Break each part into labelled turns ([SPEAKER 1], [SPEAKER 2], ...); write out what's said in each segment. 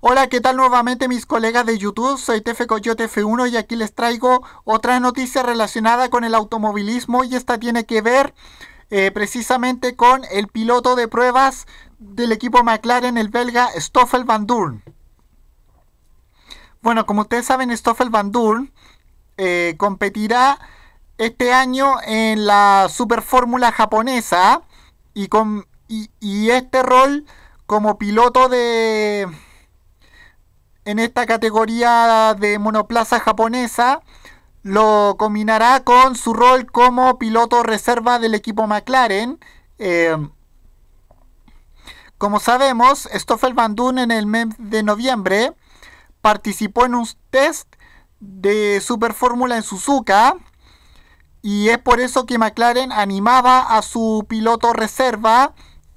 [SPEAKER 1] Hola, ¿qué tal nuevamente mis colegas de YouTube? Soy TF Coyote 1 y aquí les traigo otra noticia relacionada con el automovilismo y esta tiene que ver eh, precisamente con el piloto de pruebas del equipo McLaren, el belga Stoffel Van Bueno, como ustedes saben, Stoffel Van eh, competirá este año en la Super Fórmula japonesa y, con, y este rol como piloto de en esta categoría de monoplaza japonesa lo combinará con su rol como piloto reserva del equipo McLaren. Em, como sabemos, Stoffel Van Dun en el mes de noviembre participó en un test de Super Fórmula en Suzuka y es por eso que McLaren animaba a su piloto reserva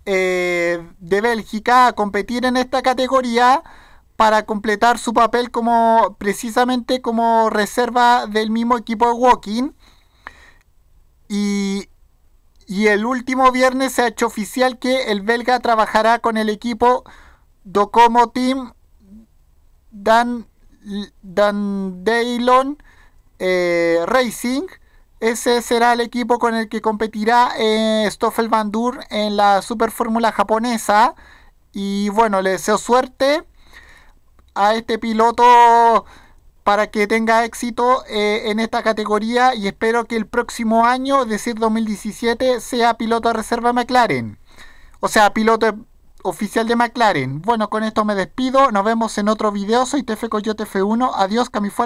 [SPEAKER 1] eh, de Bélgica a competir en esta categoría para completar su papel como precisamente como reserva del mismo equipo de Walking. Y, y el último viernes se ha hecho oficial que el belga trabajará con el equipo Docomo Team Dan, Dan Daylon eh, Racing. Ese será el equipo con el que competirá eh, Stoffel Van en la Super Fórmula japonesa. Y bueno, le deseo suerte a este piloto para que tenga éxito eh, en esta categoría y espero que el próximo año, es decir 2017, sea piloto de reserva McLaren. O sea, piloto oficial de McLaren. Bueno, con esto me despido. Nos vemos en otro video. Soy TF Coyote f 1 Adiós, Cami fuera.